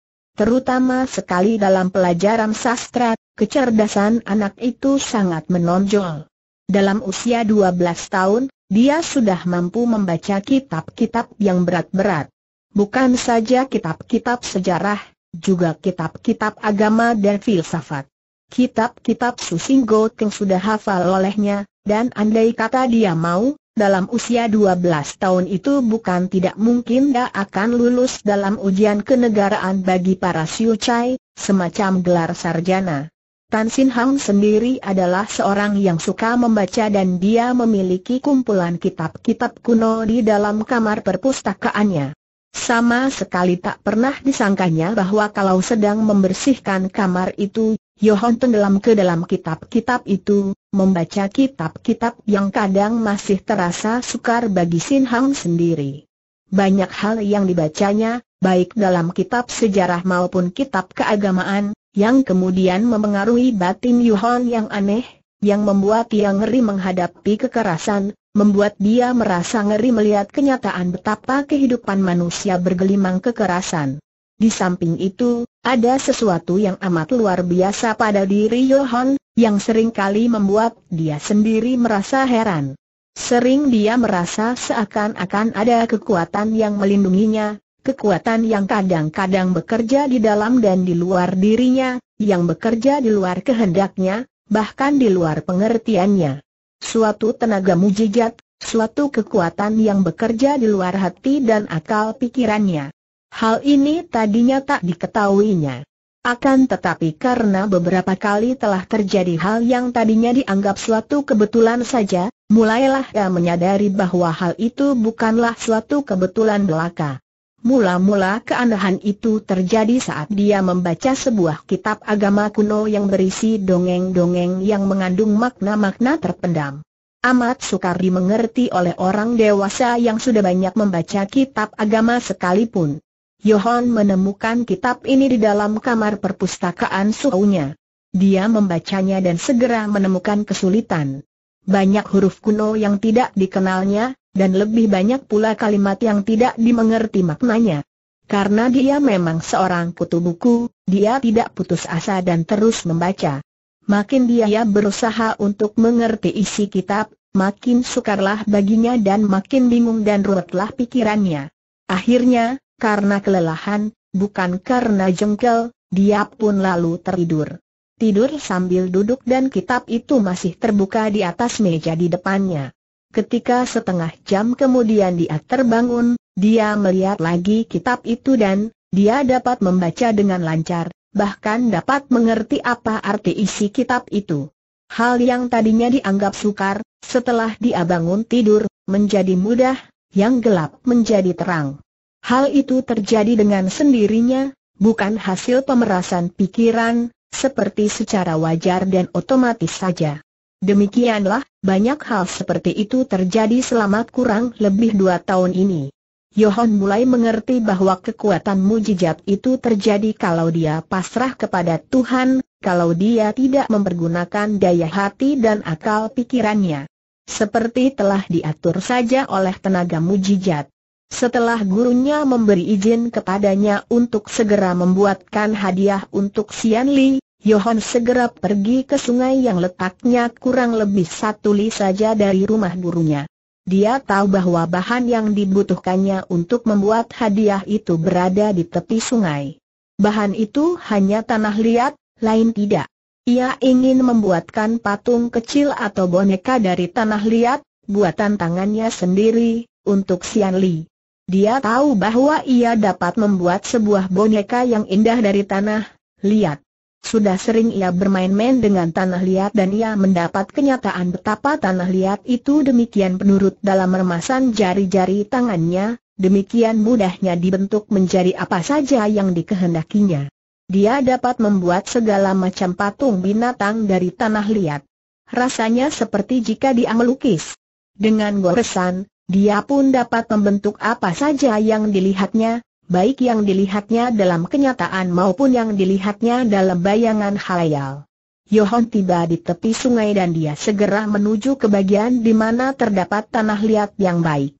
terutama sekali dalam pelajaran sastra, kecerdasan anak itu sangat menonjol. Dalam usia 12 tahun, dia sudah mampu membaca kitab-kitab yang berat-berat. Bukan saja kitab-kitab sejarah, juga kitab-kitab agama dan filsafat. Kitab-kitab Susinggo Teng sudah hafal olehnya, dan andai kata dia mau, dalam usia 12 tahun itu bukan tidak mungkin dia akan lulus dalam ujian kenegaraan bagi para Siu Chai, semacam gelar sarjana. Tan Sin Hang sendiri adalah seorang yang suka membaca dan dia memiliki kumpulan kitab-kitab kuno di dalam kamar perpustakaannya. Sama sekali tak pernah disangkanya bahwa kalau sedang membersihkan kamar itu, Yohon tenggelam ke dalam kitab-kitab itu, membaca kitab-kitab yang kadang masih terasa sukar bagi Sin Hang sendiri. Banyak hal yang dibacanya, baik dalam kitab sejarah maupun kitab keagamaan, yang kemudian memengaruhi batin Yohon yang aneh, yang membuat dia ngeri menghadapi kekerasan, membuat dia merasa ngeri melihat kenyataan betapa kehidupan manusia bergelimang kekerasan. Di samping itu, ada sesuatu yang amat luar biasa pada diri Yohan, yang seringkali membuat dia sendiri merasa heran. Sering dia merasa seakan-akan ada kekuatan yang melindunginya, kekuatan yang kadang-kadang bekerja di dalam dan di luar dirinya, yang bekerja di luar kehendaknya, bahkan di luar pengertiannya. Suatu tenaga mujizat, suatu kekuatan yang bekerja di luar hati dan akal pikirannya. Hal ini tadinya tak diketahuinya. Akan tetapi karena beberapa kali telah terjadi hal yang tadinya dianggap suatu kebetulan saja, mulailah ia menyadari bahwa hal itu bukanlah suatu kebetulan belaka. Mula-mula keanehan itu terjadi saat dia membaca sebuah kitab agama kuno yang berisi dongeng-dongeng yang mengandung makna-makna terpendam. Amat sukar dimengerti oleh orang dewasa yang sudah banyak membaca kitab agama sekalipun. Yohan menemukan kitab ini di dalam kamar perpustakaan suhunya. Dia membacanya dan segera menemukan kesulitan. Banyak huruf kuno yang tidak dikenalnya, dan lebih banyak pula kalimat yang tidak dimengerti maknanya. Karena dia memang seorang kutu buku, dia tidak putus asa dan terus membaca. Makin dia berusaha untuk mengerti isi kitab, makin sukarlah baginya dan makin bingung dan ruwetlah pikirannya. Akhirnya, karena kelelahan, bukan karena jengkel, dia pun lalu tertidur. Tidur sambil duduk dan kitab itu masih terbuka di atas meja di depannya. Ketika setengah jam kemudian dia terbangun, dia melihat lagi kitab itu dan dia dapat membaca dengan lancar, bahkan dapat mengerti apa arti isi kitab itu. Hal yang tadinya dianggap sukar, setelah dia bangun tidur, menjadi mudah, yang gelap menjadi terang. Hal itu terjadi dengan sendirinya, bukan hasil pemerasan pikiran, seperti secara wajar dan otomatis saja. Demikianlah, banyak hal seperti itu terjadi selama kurang lebih dua tahun ini. Yohon mulai mengerti bahwa kekuatan mujizat itu terjadi kalau dia pasrah kepada Tuhan, kalau dia tidak mempergunakan daya hati dan akal pikirannya. Seperti telah diatur saja oleh tenaga mujizat. Setelah gurunya memberi izin kepadanya untuk segera membuatkan hadiah untuk Sian Li, Yohan segera pergi ke sungai yang letaknya kurang lebih satu li saja dari rumah gurunya. Dia tahu bahwa bahan yang dibutuhkannya untuk membuat hadiah itu berada di tepi sungai. Bahan itu hanya tanah liat, lain tidak. Ia ingin membuatkan patung kecil atau boneka dari tanah liat, buatan tangannya sendiri, untuk Sian Li. Dia tahu bahwa ia dapat membuat sebuah boneka yang indah dari tanah, liat. Sudah sering ia bermain-main dengan tanah liat dan ia mendapat kenyataan betapa tanah liat itu demikian penurut dalam remasan jari-jari tangannya, demikian mudahnya dibentuk menjadi apa saja yang dikehendakinya. Dia dapat membuat segala macam patung binatang dari tanah liat. Rasanya seperti jika dia melukis. Dengan goresan, dia pun dapat membentuk apa saja yang dilihatnya, baik yang dilihatnya dalam kenyataan maupun yang dilihatnya dalam bayangan khayal. Yohon tiba di tepi sungai dan dia segera menuju ke bagian di mana terdapat tanah liat yang baik.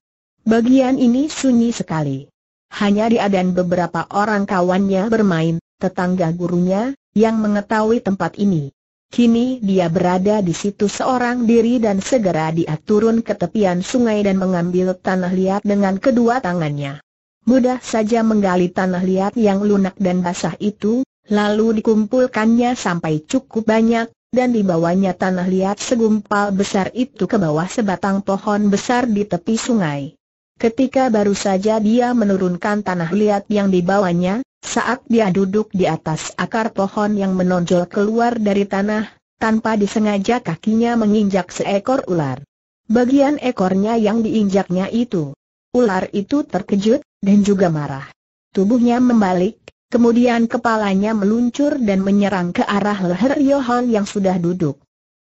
Bagian ini sunyi sekali. Hanya dia dan beberapa orang kawannya bermain, tetangga gurunya, yang mengetahui tempat ini. Kini dia berada di situ seorang diri dan segera dia turun ke tepian sungai dan mengambil tanah liat dengan kedua tangannya. Mudah saja menggali tanah liat yang lunak dan basah itu, lalu dikumpulkannya sampai cukup banyak, dan dibawanya tanah liat segumpal besar itu ke bawah sebatang pohon besar di tepi sungai. Ketika baru saja dia menurunkan tanah liat yang dibawanya, saat dia duduk di atas akar pohon yang menonjol keluar dari tanah, tanpa disengaja kakinya menginjak seekor ular. Bagian ekornya yang diinjaknya itu. Ular itu terkejut, dan juga marah. Tubuhnya membalik, kemudian kepalanya meluncur dan menyerang ke arah leher Yohan yang sudah duduk.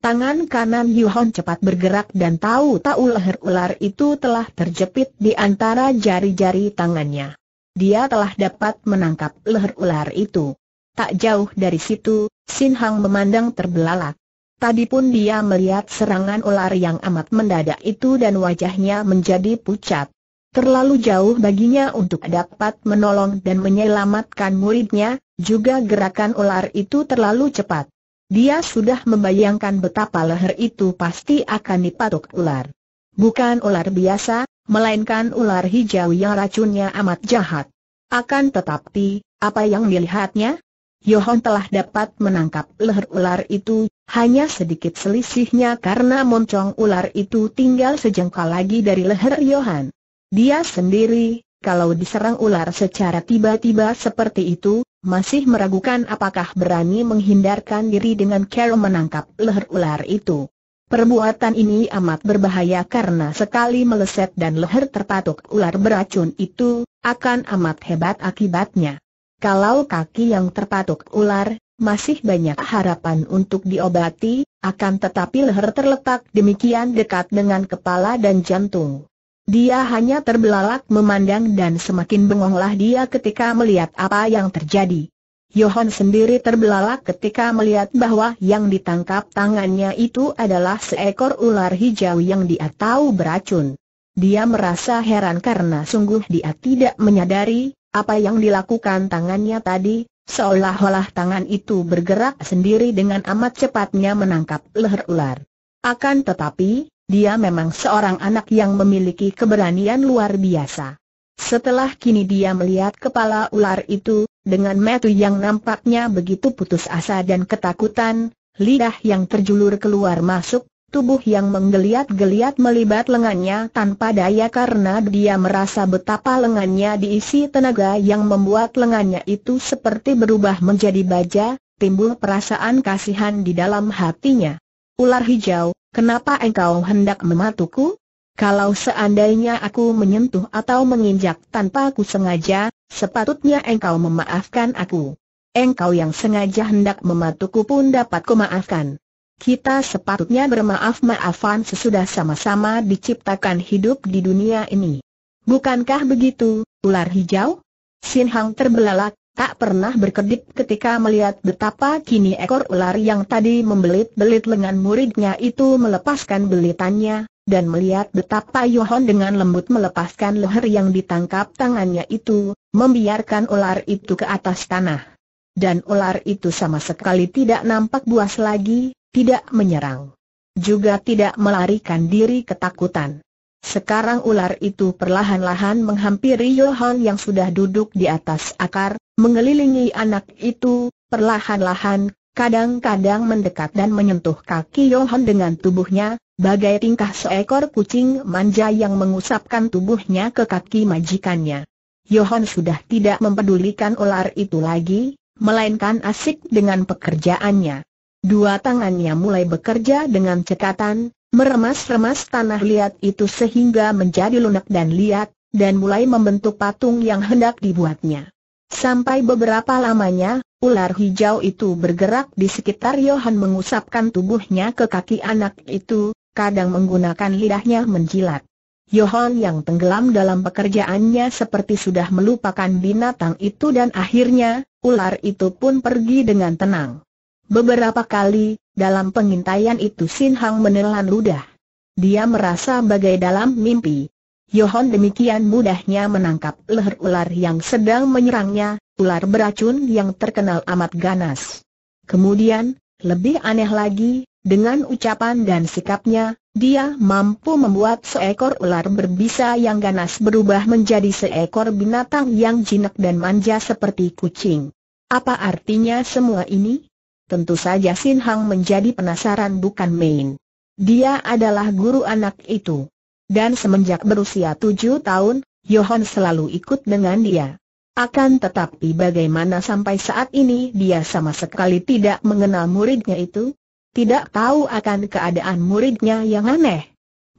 Tangan kanan Yuhon cepat bergerak dan tahu-tahu leher ular itu telah terjepit di antara jari-jari tangannya. Dia telah dapat menangkap leher ular itu. Tak jauh dari situ, Sin Hang memandang terbelalak. Tadi pun dia melihat serangan ular yang amat mendadak itu dan wajahnya menjadi pucat. Terlalu jauh baginya untuk dapat menolong dan menyelamatkan muridnya, juga gerakan ular itu terlalu cepat. Dia sudah membayangkan betapa leher itu pasti akan dipatok ular. Bukan ular biasa, melainkan ular hijau yang racunnya amat jahat. Akan tetapi, apa yang dilihatnya? Yohon telah dapat menangkap leher ular itu, hanya sedikit selisihnya karena moncong ular itu tinggal sejengkal lagi dari leher Yohan. Dia sendiri, kalau diserang ular secara tiba-tiba seperti itu, masih meragukan apakah berani menghindarkan diri dengan cara menangkap leher ular itu. Perbuatan ini amat berbahaya karena sekali meleset dan leher terpatuk ular beracun itu, akan amat hebat akibatnya. Kalau kaki yang terpatuk ular, masih banyak harapan untuk diobati, akan tetapi leher terletak demikian dekat dengan kepala dan jantung. Dia hanya terbelalak memandang dan semakin bengonglah dia ketika melihat apa yang terjadi. Johan sendiri terbelalak ketika melihat bahwa yang ditangkap tangannya itu adalah seekor ular hijau yang dia tahu beracun. Dia merasa heran karena sungguh dia tidak menyadari apa yang dilakukan tangannya tadi, seolah-olah tangan itu bergerak sendiri dengan amat cepatnya menangkap leher ular. Akan tetapi, dia memang seorang anak yang memiliki keberanian luar biasa. Setelah kini dia melihat kepala ular itu, dengan metu yang nampaknya begitu putus asa dan ketakutan, lidah yang terjulur keluar masuk, tubuh yang menggeliat-geliat melibat lengannya tanpa daya karena dia merasa betapa lengannya diisi tenaga yang membuat lengannya itu seperti berubah menjadi baja, timbul perasaan kasihan di dalam hatinya. Ular hijau, Kenapa engkau hendak mematuku? Kalau seandainya aku menyentuh atau menginjak tanpa aku sengaja, sepatutnya engkau memaafkan aku. Engkau yang sengaja hendak mematuku pun dapat maafkan. Kita sepatutnya bermaaf-maafan sesudah sama-sama diciptakan hidup di dunia ini. Bukankah begitu, ular hijau? Sin Hang terbelalak, Tak pernah berkedip ketika melihat betapa kini ekor ular yang tadi membelit-belit lengan muridnya itu melepaskan belitannya, dan melihat betapa Yohon dengan lembut melepaskan leher yang ditangkap tangannya itu, membiarkan ular itu ke atas tanah. Dan ular itu sama sekali tidak nampak buas lagi, tidak menyerang. Juga tidak melarikan diri ketakutan. Sekarang ular itu perlahan-lahan menghampiri Yohon yang sudah duduk di atas akar, Mengelilingi anak itu, perlahan-lahan, kadang-kadang mendekat dan menyentuh kaki Yohan dengan tubuhnya, bagai tingkah seekor kucing manja yang mengusapkan tubuhnya ke kaki majikannya. Yohan sudah tidak mempedulikan ular itu lagi, melainkan asik dengan pekerjaannya. Dua tangannya mulai bekerja dengan cekatan, meremas-remas tanah liat itu sehingga menjadi lunak dan liat, dan mulai membentuk patung yang hendak dibuatnya. Sampai beberapa lamanya, ular hijau itu bergerak di sekitar Yohan mengusapkan tubuhnya ke kaki anak itu, kadang menggunakan lidahnya menjilat. Yohan yang tenggelam dalam pekerjaannya seperti sudah melupakan binatang itu dan akhirnya, ular itu pun pergi dengan tenang. Beberapa kali, dalam pengintaian itu Sin Hang menelan ludah. Dia merasa bagai dalam mimpi. Yohon demikian mudahnya menangkap leher ular yang sedang menyerangnya, ular beracun yang terkenal amat ganas. Kemudian, lebih aneh lagi, dengan ucapan dan sikapnya, dia mampu membuat seekor ular berbisa yang ganas berubah menjadi seekor binatang yang jinak dan manja seperti kucing. Apa artinya semua ini? Tentu saja Sin Hang menjadi penasaran bukan main. Dia adalah guru anak itu. Dan semenjak berusia tujuh tahun, Johan selalu ikut dengan dia. Akan tetapi bagaimana sampai saat ini dia sama sekali tidak mengenal muridnya itu? Tidak tahu akan keadaan muridnya yang aneh.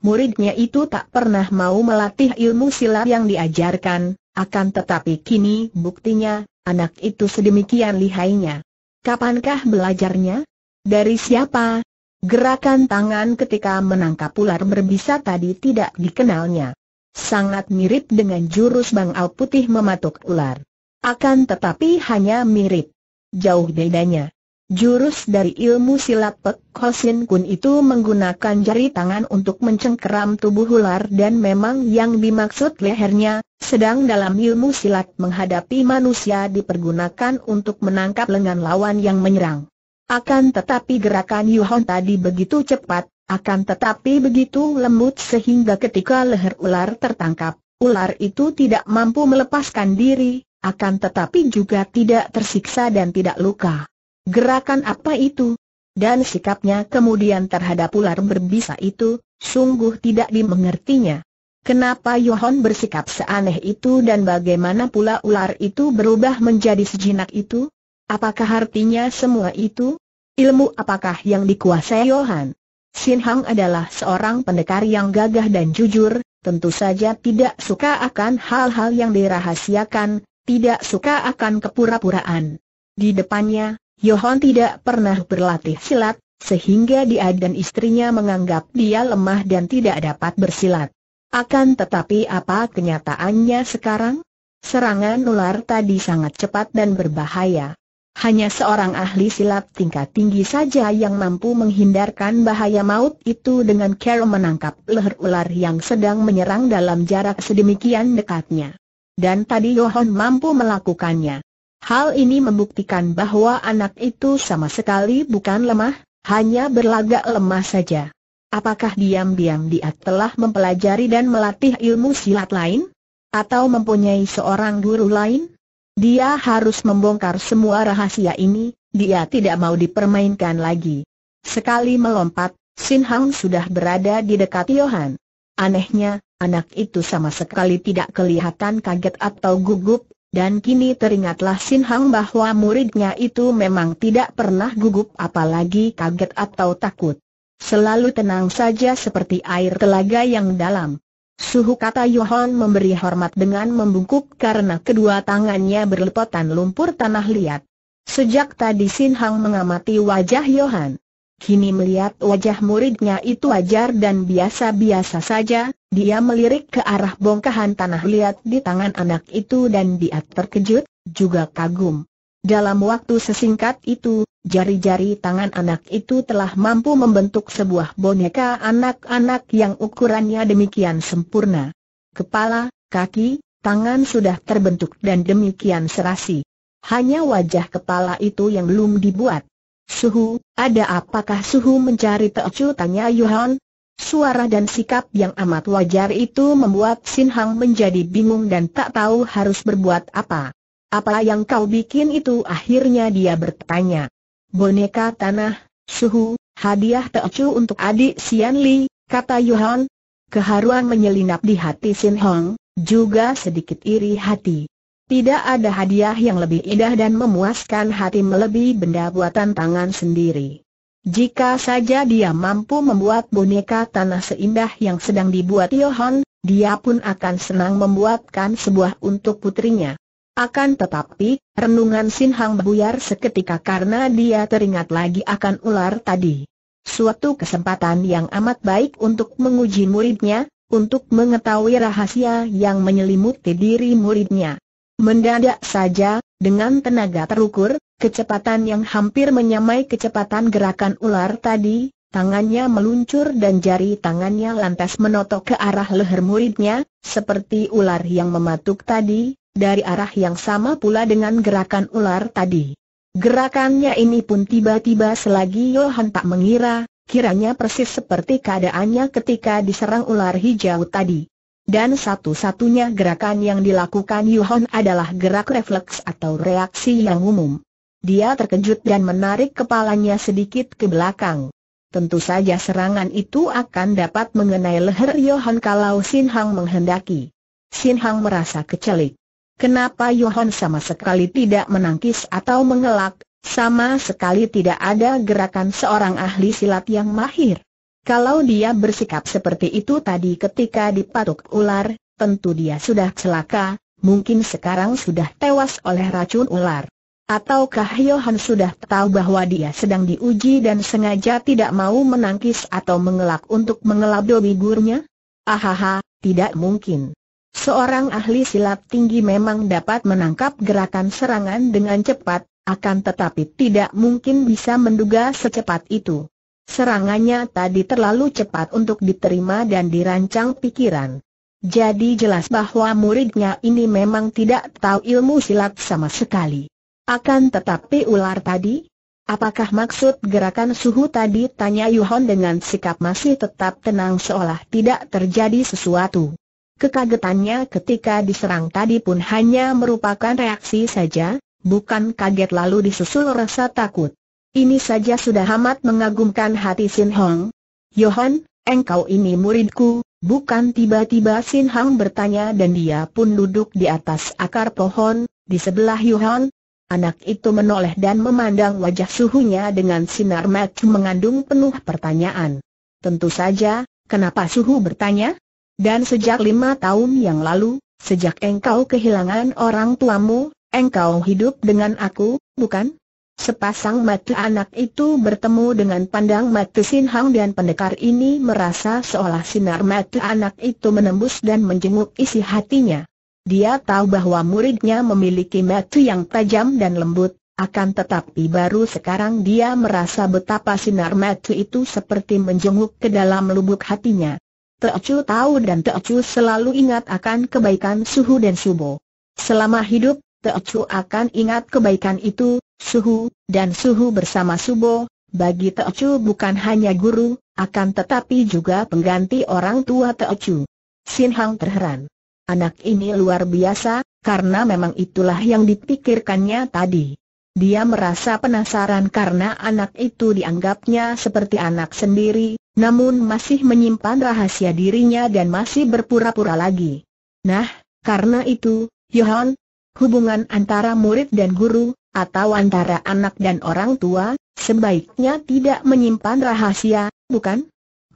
Muridnya itu tak pernah mau melatih ilmu silat yang diajarkan, akan tetapi kini buktinya, anak itu sedemikian lihainya. Kapankah belajarnya? Dari siapa? Gerakan tangan ketika menangkap ular berbisa tadi tidak dikenalnya. Sangat mirip dengan jurus bangau putih mematuk ular. Akan tetapi hanya mirip. Jauh bedanya. Jurus dari ilmu silat Pek Kosin Kun itu menggunakan jari tangan untuk mencengkeram tubuh ular dan memang yang dimaksud lehernya, sedang dalam ilmu silat menghadapi manusia dipergunakan untuk menangkap lengan lawan yang menyerang. Akan tetapi gerakan Yuhon tadi begitu cepat, akan tetapi begitu lembut sehingga ketika leher ular tertangkap, ular itu tidak mampu melepaskan diri, akan tetapi juga tidak tersiksa dan tidak luka. Gerakan apa itu? Dan sikapnya kemudian terhadap ular berbisa itu, sungguh tidak dimengertinya. Kenapa Yohon bersikap seaneh itu dan bagaimana pula ular itu berubah menjadi sejinak itu? Apakah artinya semua itu? Ilmu apakah yang dikuasai Yohan? Sin Hang adalah seorang pendekar yang gagah dan jujur, tentu saja tidak suka akan hal-hal yang dirahasiakan, tidak suka akan kepura-puraan. Di depannya, Yohan tidak pernah berlatih silat, sehingga dia dan istrinya menganggap dia lemah dan tidak dapat bersilat. Akan tetapi apa kenyataannya sekarang? Serangan ular tadi sangat cepat dan berbahaya. Hanya seorang ahli silat tingkat tinggi saja yang mampu menghindarkan bahaya maut itu dengan cara menangkap leher ular yang sedang menyerang dalam jarak sedemikian dekatnya. Dan tadi Yohon mampu melakukannya. Hal ini membuktikan bahwa anak itu sama sekali bukan lemah, hanya berlagak lemah saja. Apakah diam-diam dia telah mempelajari dan melatih ilmu silat lain? Atau mempunyai seorang guru lain? Dia harus membongkar semua rahasia ini, dia tidak mau dipermainkan lagi. Sekali melompat, Sin Hang sudah berada di dekat Yohan. Anehnya, anak itu sama sekali tidak kelihatan kaget atau gugup, dan kini teringatlah Sin Hang bahwa muridnya itu memang tidak pernah gugup apalagi kaget atau takut. Selalu tenang saja seperti air telaga yang dalam. Suhu kata Yohan memberi hormat dengan membungkuk karena kedua tangannya berlepotan lumpur tanah liat. Sejak tadi Sin Hang mengamati wajah Yohan. Kini melihat wajah muridnya itu wajar dan biasa-biasa saja, dia melirik ke arah bongkahan tanah liat di tangan anak itu dan dia terkejut, juga kagum. Dalam waktu sesingkat itu, jari-jari tangan anak itu telah mampu membentuk sebuah boneka anak-anak yang ukurannya demikian sempurna. Kepala, kaki, tangan sudah terbentuk dan demikian serasi. Hanya wajah kepala itu yang belum dibuat. Suhu, ada apakah Suhu mencari Teocu? Tanya Yuhan. Suara dan sikap yang amat wajar itu membuat Sin Hang menjadi bingung dan tak tahu harus berbuat apa apa yang kau bikin itu akhirnya dia bertanya. Boneka tanah, suhu, hadiah teocu untuk adik Sian Li, kata Yohan. Keharuan menyelinap di hati Sin Hong, juga sedikit iri hati. Tidak ada hadiah yang lebih indah dan memuaskan hati melebihi benda buatan tangan sendiri. Jika saja dia mampu membuat boneka tanah seindah yang sedang dibuat Yohan, dia pun akan senang membuatkan sebuah untuk putrinya. Akan tetapi, renungan Sin Hang buyar seketika karena dia teringat lagi akan ular tadi. Suatu kesempatan yang amat baik untuk menguji muridnya, untuk mengetahui rahasia yang menyelimuti diri muridnya. Mendadak saja, dengan tenaga terukur, kecepatan yang hampir menyamai kecepatan gerakan ular tadi, tangannya meluncur dan jari tangannya lantas menotok ke arah leher muridnya, seperti ular yang mematuk tadi, dari arah yang sama pula dengan gerakan ular tadi. Gerakannya ini pun tiba-tiba selagi Johan tak mengira, kiranya persis seperti keadaannya ketika diserang ular hijau tadi. Dan satu-satunya gerakan yang dilakukan Yohan adalah gerak refleks atau reaksi yang umum. Dia terkejut dan menarik kepalanya sedikit ke belakang. Tentu saja serangan itu akan dapat mengenai leher Yohan kalau Sin Hang menghendaki. Sin Hang merasa kecelik. Kenapa Yohan sama sekali tidak menangkis atau mengelak, sama sekali tidak ada gerakan seorang ahli silat yang mahir. Kalau dia bersikap seperti itu tadi ketika dipatuk ular, tentu dia sudah celaka, mungkin sekarang sudah tewas oleh racun ular. Ataukah Yohan sudah tahu bahwa dia sedang diuji dan sengaja tidak mau menangkis atau mengelak untuk mengelabui gurnya? Ahaha, tidak mungkin. Seorang ahli silat tinggi memang dapat menangkap gerakan serangan dengan cepat, akan tetapi tidak mungkin bisa menduga secepat itu. Serangannya tadi terlalu cepat untuk diterima dan dirancang pikiran. Jadi jelas bahwa muridnya ini memang tidak tahu ilmu silat sama sekali. Akan tetapi ular tadi? Apakah maksud gerakan suhu tadi? Tanya Yuhon dengan sikap masih tetap tenang seolah tidak terjadi sesuatu. Kekagetannya ketika diserang tadi pun hanya merupakan reaksi saja, bukan kaget lalu disusul rasa takut. Ini saja sudah amat mengagumkan hati Sin Hong. Yohan, engkau ini muridku, bukan tiba-tiba Sin Hong bertanya dan dia pun duduk di atas akar pohon, di sebelah Yohan. Anak itu menoleh dan memandang wajah suhunya dengan sinar mata mengandung penuh pertanyaan. Tentu saja, kenapa suhu bertanya? Dan sejak lima tahun yang lalu, sejak engkau kehilangan orang tuamu, engkau hidup dengan aku, bukan? Sepasang mata anak itu bertemu dengan pandang mata Sin Hang dan pendekar ini merasa seolah sinar mata anak itu menembus dan menjenguk isi hatinya. Dia tahu bahwa muridnya memiliki mata yang tajam dan lembut, akan tetapi baru sekarang dia merasa betapa sinar mata itu seperti menjenguk ke dalam lubuk hatinya. Teocu tahu dan Teocu selalu ingat akan kebaikan Suhu dan Subo. Selama hidup, Teocu akan ingat kebaikan itu, Suhu, dan Suhu bersama Subo, bagi Teocu bukan hanya guru, akan tetapi juga pengganti orang tua Teocu. Sin Hang terheran. Anak ini luar biasa, karena memang itulah yang dipikirkannya tadi. Dia merasa penasaran karena anak itu dianggapnya seperti anak sendiri, namun masih menyimpan rahasia dirinya dan masih berpura-pura lagi. Nah, karena itu, Yohan, hubungan antara murid dan guru, atau antara anak dan orang tua, sebaiknya tidak menyimpan rahasia, bukan?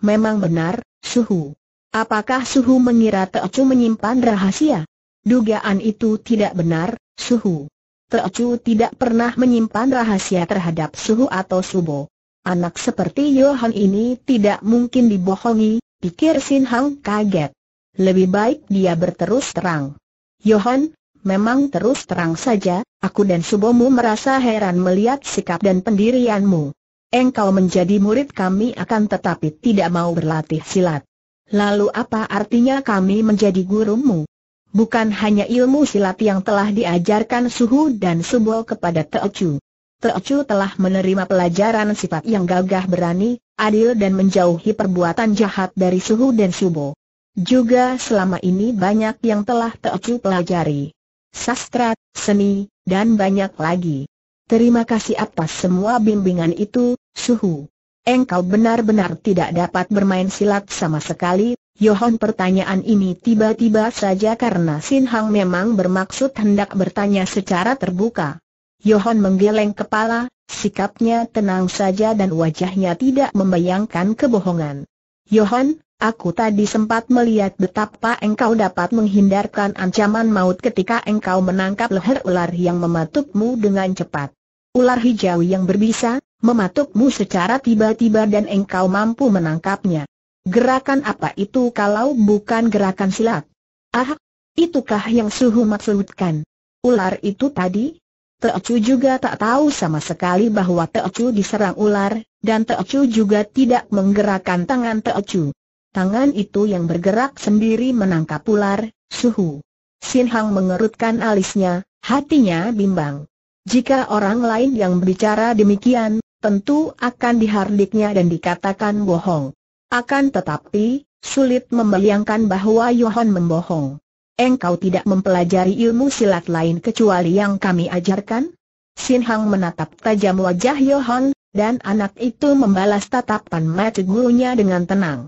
Memang benar, Suhu. Apakah Suhu mengira Teocu menyimpan rahasia? Dugaan itu tidak benar, Suhu. Teocu tidak pernah menyimpan rahasia terhadap Suhu atau Subo. Anak seperti Yohan ini tidak mungkin dibohongi, pikir Sin Hang kaget. Lebih baik dia berterus terang. Yohan, memang terus terang saja, aku dan Subomu merasa heran melihat sikap dan pendirianmu. Engkau menjadi murid kami akan tetapi tidak mau berlatih silat. Lalu apa artinya kami menjadi gurumu? Bukan hanya ilmu silat yang telah diajarkan Suhu dan Subo kepada Teocu. Teocu telah menerima pelajaran sifat yang gagah berani, adil dan menjauhi perbuatan jahat dari Suhu dan Subo. Juga selama ini banyak yang telah Teocu pelajari. Sastra, seni, dan banyak lagi. Terima kasih atas semua bimbingan itu, Suhu. Engkau benar-benar tidak dapat bermain silat sama sekali, Yohon pertanyaan ini tiba-tiba saja karena Sin Hang memang bermaksud hendak bertanya secara terbuka. Yohan menggeleng kepala, sikapnya tenang saja dan wajahnya tidak membayangkan kebohongan. Yohan, aku tadi sempat melihat betapa engkau dapat menghindarkan ancaman maut ketika engkau menangkap leher ular yang mematukmu dengan cepat. Ular hijau yang berbisa, mematukmu secara tiba-tiba dan engkau mampu menangkapnya. Gerakan apa itu kalau bukan gerakan silat? Ah, itukah yang suhu maksudkan? Ular itu tadi, Teocu juga tak tahu sama sekali bahwa Teocu diserang ular, dan Teocu juga tidak menggerakkan tangan Teocu. Tangan itu yang bergerak sendiri menangkap ular, suhu. Sin Hang mengerutkan alisnya, hatinya bimbang. Jika orang lain yang berbicara demikian, tentu akan dihardiknya dan dikatakan bohong. Akan tetapi, sulit membayangkan bahwa Yohan membohong engkau tidak mempelajari ilmu silat lain kecuali yang kami ajarkan? Sin Hang menatap tajam wajah Yohan, dan anak itu membalas tatapan mata gurunya dengan tenang.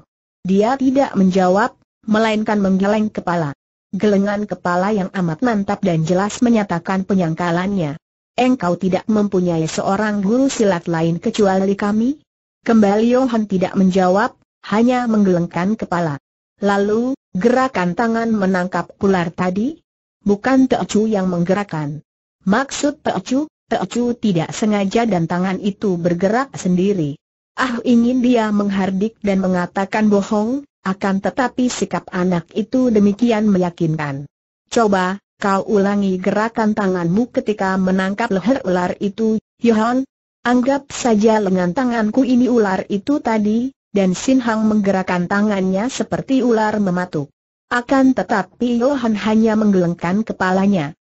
Dia tidak menjawab, melainkan menggeleng kepala. Gelengan kepala yang amat mantap dan jelas menyatakan penyangkalannya. Engkau tidak mempunyai seorang guru silat lain kecuali kami? Kembali Yohan tidak menjawab, hanya menggelengkan kepala. Lalu, gerakan tangan menangkap ular tadi? Bukan Teocu yang menggerakkan. Maksud Teocu, Teocu tidak sengaja dan tangan itu bergerak sendiri. Ah ingin dia menghardik dan mengatakan bohong, akan tetapi sikap anak itu demikian meyakinkan. Coba, kau ulangi gerakan tanganmu ketika menangkap leher ular itu, Yohan. Anggap saja lengan tanganku ini ular itu tadi, dan Sin Hang menggerakkan tangannya seperti ular mematuk. Akan tetapi Yohan hanya menggelengkan kepalanya.